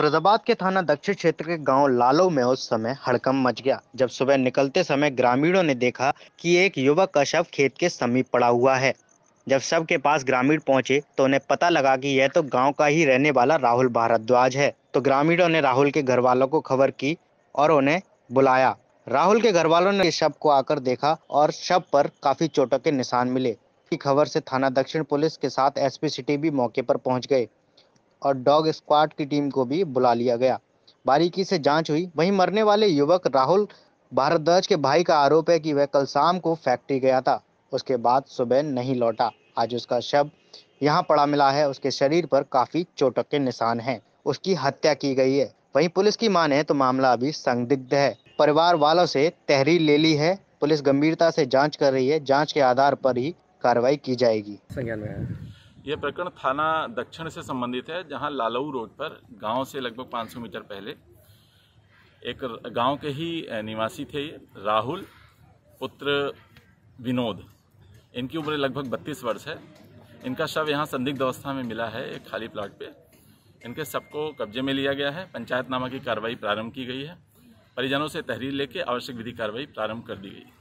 फरीदाबाद के थाना दक्षिण क्षेत्र के गांव लालो में उस समय हड़कम मच गया जब सुबह निकलते समय ग्रामीणों ने देखा कि एक युवक का शव खेत के समीप पड़ा हुआ है जब शव के पास ग्रामीण पहुंचे तो उन्हें पता लगा कि यह तो गांव का ही रहने वाला राहुल भारद्वाज है तो ग्रामीणों ने राहुल के घर वालों को खबर की और उन्हें बुलाया राहुल के घर वालों ने शव को आकर देखा और शव पर काफी चोटों के निशान मिले की खबर से थाना दक्षिण पुलिस के साथ एसपी सिटी भी मौके पर पहुंच गए और डॉग स्क्वाड की टीम को भी बुला लिया गया बारीकी से जांच हुई वहीं मरने वाले युवक राहुल भारद्वाज के भाई का आरोप है कि वह कल शाम को फैक्ट्री गया था उसके बाद सुबह नहीं लौटा आज उसका शव यहाँ पड़ा मिला है उसके शरीर पर काफी चोटक के निशान हैं उसकी हत्या की गई है वहीं पुलिस की माने तो मामला अभी संदिग्ध है परिवार वालों से तहरीर ले ली है पुलिस गंभीरता से जांच कर रही है जांच के आधार पर ही कार्रवाई की जाएगी संज्ञान में यह प्रकरण थाना दक्षिण से संबंधित है जहां लालऊ रोड पर गांव से लगभग 500 मीटर पहले एक गांव के ही निवासी थे राहुल पुत्र विनोद इनकी उम्र लगभग बत्तीस वर्ष है इनका शव यहाँ संदिग्ध अवस्था में मिला है एक खाली प्लाट पे इनके सबको कब्जे में लिया गया है पंचायतनामा की कार्रवाई प्रारंभ की गई है परिजनों से तहरीर लेके आवश्यक विधि कार्रवाई प्रारंभ कर दी गई है